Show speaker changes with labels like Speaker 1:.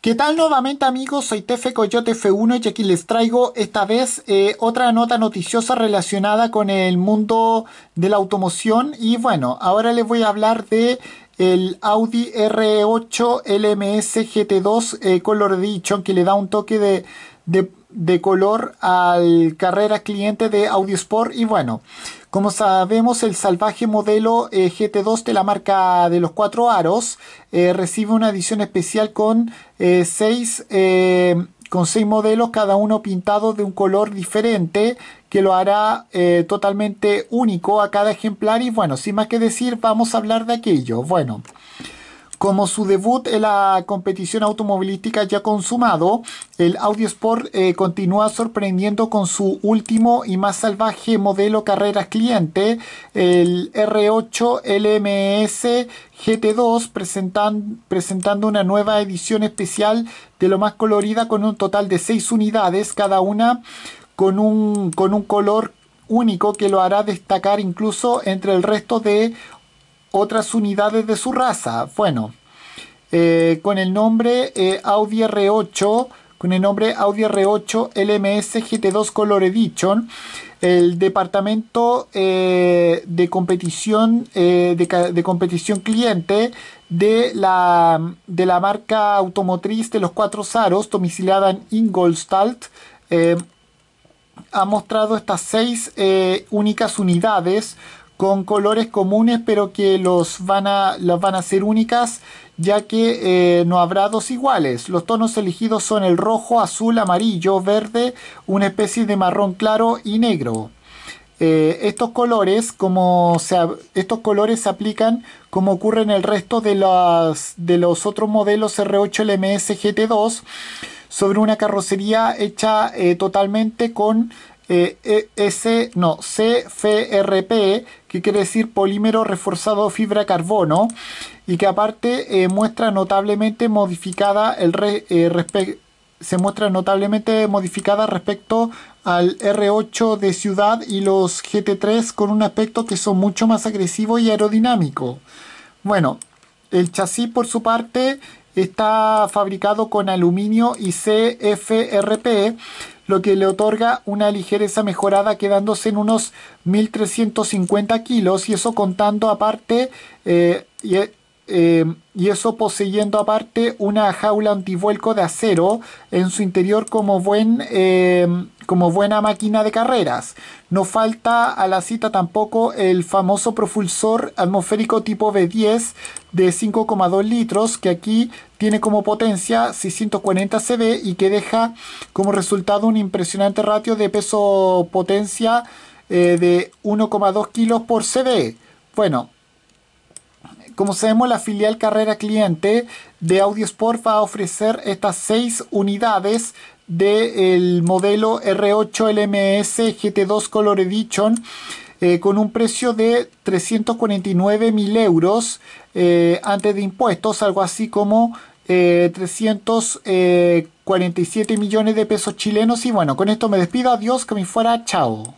Speaker 1: ¿Qué tal nuevamente amigos? Soy Tefe Coyote F1 y aquí les traigo esta vez eh, otra nota noticiosa relacionada con el mundo de la automoción y bueno, ahora les voy a hablar de el Audi R8 LMS GT2 eh, Color dicho, que le da un toque de, de color al carrera cliente de Audi Sport y bueno... Como sabemos, el salvaje modelo eh, GT2 de la marca de los cuatro aros eh, recibe una edición especial con, eh, seis, con seis modelos, cada uno pintado de un color diferente, que lo hará totalmente único a cada ejemplar. Y bueno, sin más que decir, vamos a hablar de aquello. Bueno. Como su debut en la competición automovilística ya consumado, el Audi Sport eh, continúa sorprendiendo con su último y más salvaje modelo carreras cliente, el R8 LMS GT2, presentando una nueva edición especial de lo más colorida con un total de 6 unidades, cada una con un, con un color único que lo hará destacar incluso entre el resto de otras unidades de su raza. Bueno, eh, eh, con el nombre Audi R8, con el nombre Audi R8 LMS GT2 Color el departamento eh, de competición de, competición cliente de la, de la marca automotriz de los cuatro zaros... domiciliada en Ingolstadt ha mostrado estas seis únicas unidades con colores comunes pero que los van a, las van a ser únicas ya que eh, no habrá dos iguales. Los tonos elegidos son el rojo, azul, amarillo, verde, una especie de marrón claro y negro. Eh, estos, colores, como se, estos colores se aplican como ocurre en el resto de, las, de los otros modelos R8 LMS GT2 sobre una carrocería hecha eh, totalmente con eh, eh, eh, no, CFRP, que quiere decir polímero reforzado fibra carbono, y que aparte muestra notablemente modificada el se muestra notablemente modificada respecto al R8 de ciudad y los GT3 con un aspecto que son mucho más agresivo y aerodinámico. Bueno, el chasis por su parte está fabricado con aluminio y CFRP lo que le otorga una ligereza mejorada quedándose en unos 1350 kilos y eso contando aparte eh, eh, eh, y, eso poseyendo aparte una jaula antivuelco de acero en su interior como, buen, como buena máquina de carreras. No falta a la cita tampoco el famoso propulsor atmosférico tipo B10 de 5,2 litros que aquí tiene como potencia 640 CV y que deja como resultado un impresionante ratio de peso potencia eh, de 1,2 kilos por CV. Bueno, como sabemos, la filial Carrera Cliente de audio Sport va a ofrecer estas 6 unidades del modelo R8 LMS GT2 Color Edition eh, con un precio de 349 mil euros eh, antes de impuestos, algo así como 347 eh, millones de pesos chilenos. Y bueno, con esto me despido, adiós, que me fuera, chao.